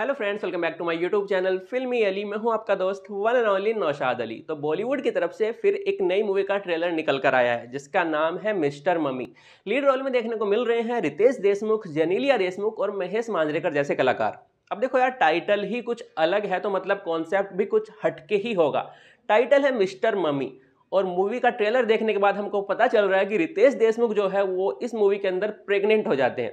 hello friends welcome back to my YouTube channel Filmy Ali मैं हूं आपका दोस्त one and only Naushad Ali तो बॉलीवुड की तरफ से फिर एक नई मूवी का ट्रेलर निकल कर आया है जिसका नाम है मिस्टर मम्मी लीड रोल में देखने को मिल रहे हैं रितेश देशमुख जनीलिया देशमुख और महेश मांजरेकर जैसे कलाकार अब देखो यार टाइटल ही कुछ अलग है तो मतलब कॉन्सेप्ट भी कुछ हटके ही होगा टाइटल है मिस्टर मम्मी और मूवी का ट्रेलर देखने के बाद हमको पता चल रहा है कि रितेश देशमुख जो है वो इस मूवी के अंदर प्रेग्नेंट हो जाते हैं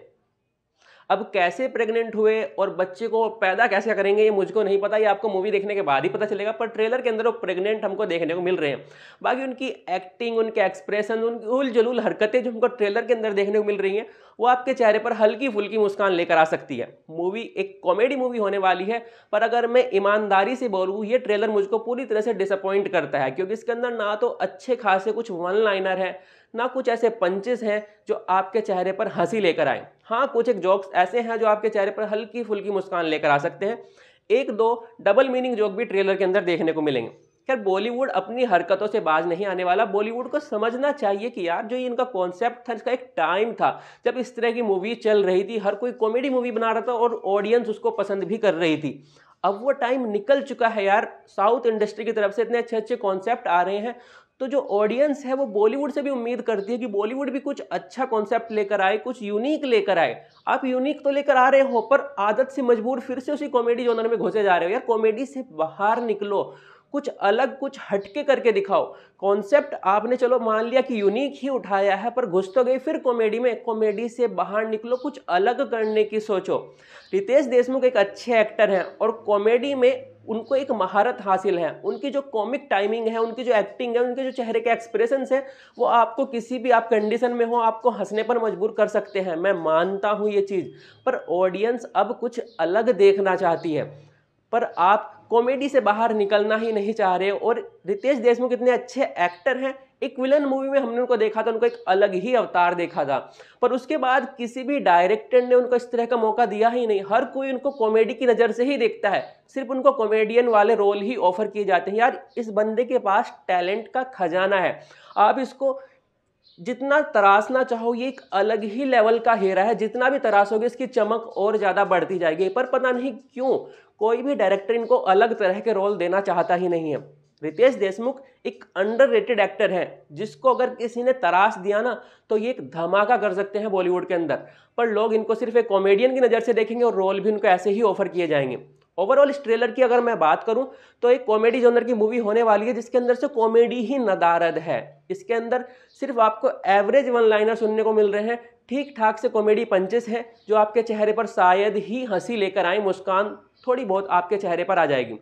अब कैसे प्रेग्नेंट हुए और बच्चे को पैदा कैसे करेंगे ये मुझको नहीं पता ये आपको मूवी देखने के बाद ही पता चलेगा पर ट्रेलर के अंदर वो प्रेग्नेंट हमको देखने को मिल रहे हैं बाकी उनकी एक्टिंग उनके एक्सप्रेशन उनकी उल जलूल हरकतें जो हमको ट्रेलर के अंदर देखने को मिल रही हैं वो आपके चेहरे पर हल्की फुल्की मुस्कान लेकर आ सकती है मूवी एक कॉमेडी मूवी होने वाली है पर अगर मैं ईमानदारी से बोलूँ ये ट्रेलर मुझको पूरी तरह से डिसअपॉइंट करता है क्योंकि इसके अंदर ना तो अच्छे खासे कुछ वन लाइनर है ना कुछ ऐसे पंचेस हैं जो आपके चेहरे पर हंसी लेकर आए हाँ कुछ एक जोक्स ऐसे हैं जो आपके चेहरे पर हल्की फुल्की मुस्कान लेकर आ सकते हैं एक दो डबल मीनिंग जोक भी ट्रेलर के अंदर देखने को मिलेंगे खैर बॉलीवुड अपनी हरकतों से बाज नहीं आने वाला बॉलीवुड को समझना चाहिए कि यार जो इनका कॉन्सेप्ट था इसका एक टाइम था जब इस तरह की मूवी चल रही थी हर कोई कॉमेडी मूवी बना रहा था और ऑडियंस उसको पसंद भी कर रही थी अब वो टाइम निकल चुका है यार साउथ इंडस्ट्री की तरफ से इतने अच्छे अच्छे कॉन्सेप्ट आ रहे हैं तो जो ऑडियंस है वो बॉलीवुड से भी उम्मीद करती है कि बॉलीवुड भी कुछ अच्छा कॉन्सेप्ट लेकर आए कुछ यूनिक लेकर आए आप यूनिक तो लेकर आ रहे हो पर आदत से मजबूर फिर से उसी कॉमेडी जोनर में घुसे जा रहे हो यार कॉमेडी से बाहर निकलो कुछ अलग कुछ हटके करके दिखाओ कॉन्सेप्ट आपने चलो मान लिया कि यूनिक ही उठाया है पर घुस तो गई फिर कॉमेडी में कॉमेडी से बाहर निकलो कुछ अलग करने की सोचो रितेश देशमुख एक अच्छे एक्टर हैं और कॉमेडी में उनको एक महारत हासिल है उनकी जो कॉमिक टाइमिंग है उनकी जो एक्टिंग है उनके जो चेहरे के एक्सप्रेशन है वो आपको किसी भी आप कंडीशन में हो आपको हंसने पर मजबूर कर सकते हैं मैं मानता हूँ ये चीज़ पर ऑडियंस अब कुछ अलग देखना चाहती है पर आप कॉमेडी से बाहर निकलना ही नहीं चाह रहे और रितेश देशमुख इतने अच्छे एक्टर हैं एक विलन मूवी में हमने उनको देखा था उनको एक अलग ही अवतार देखा था पर उसके बाद किसी भी डायरेक्टर ने उनको इस तरह का मौका दिया ही नहीं हर कोई उनको कॉमेडी की नज़र से ही देखता है सिर्फ उनको कॉमेडियन वाले रोल ही ऑफर किए जाते हैं यार इस बंदे के पास टैलेंट का खजाना है आप इसको जितना तराशना चाहो ये एक अलग ही लेवल का हीरा है जितना भी तराशोगे इसकी चमक और ज़्यादा बढ़ती जाएगी पर पता नहीं क्यों कोई भी डायरेक्टर इनको अलग तरह के रोल देना चाहता ही नहीं है रितेश देशमुख एक अंडर एक्टर है जिसको अगर किसी ने तराश दिया ना तो ये एक धमाका कर सकते हैं बॉलीवुड के अंदर पर लोग इनको सिर्फ एक कॉमेडियन की नज़र से देखेंगे और रोल भी उनको ऐसे ही ऑफर किए जाएंगे ओवरऑल इस ट्रेलर की अगर मैं बात करूं तो एक कॉमेडी जोनर की मूवी होने वाली है जिसके अंदर से कॉमेडी ही नदारद है इसके अंदर सिर्फ आपको एवरेज वन लाइनर सुनने को मिल रहे हैं ठीक ठाक से कॉमेडी पंचेस हैं जो आपके चेहरे पर शायद ही हंसी लेकर आए मुस्कान थोड़ी बहुत आपके चेहरे पर आ जाएगी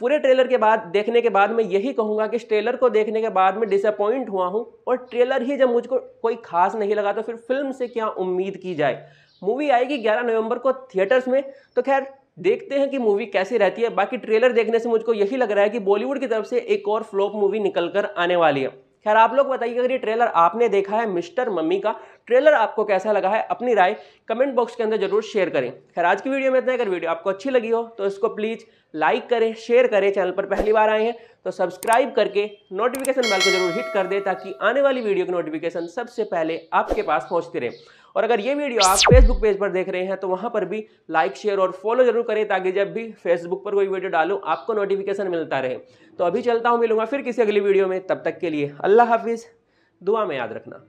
पूरे ट्रेलर के बाद देखने के बाद मैं यही कहूंगा कि इस ट्रेलर को देखने के बाद मैं डिसअपॉइंट हुआ हूं और ट्रेलर ही जब मुझको कोई खास नहीं लगा तो फिर फिल्म से क्या उम्मीद की जाए मूवी आएगी 11 नवंबर को थिएटर्स में तो खैर देखते हैं कि मूवी कैसी रहती है बाकी ट्रेलर देखने से मुझको यही लग रहा है कि बॉलीवुड की तरफ से एक और फ्लॉप मूवी निकल कर आने वाली है खैर आप लोग बताइए अगर ये ट्रेलर आपने देखा है मिस्टर मम्मी का ट्रेलर आपको कैसा लगा है अपनी राय कमेंट बॉक्स के अंदर जरूर शेयर करें खैर आज की वीडियो में इतना अगर वीडियो आपको अच्छी लगी हो तो इसको प्लीज़ लाइक करें शेयर करें चैनल पर पहली बार आए हैं तो सब्सक्राइब करके नोटिफिकेशन बेल को जरूर हिट कर दें ताकि आने वाली वीडियो की नोटिफिकेशन सबसे पहले आपके पास पहुँचती रहे और अगर ये वीडियो आप फेसबुक पेज पर देख रहे हैं तो वहाँ पर भी लाइक शेयर और फॉलो जरूर करें ताकि जब भी फेसबुक पर कोई वीडियो डालू आपको नोटिफिकेशन मिलता रहे तो अभी चलता हूँ मिलूंगा फिर किसी अगली वीडियो में तब तक के लिए अल्लाह हाफिज़ दुआ में याद रखना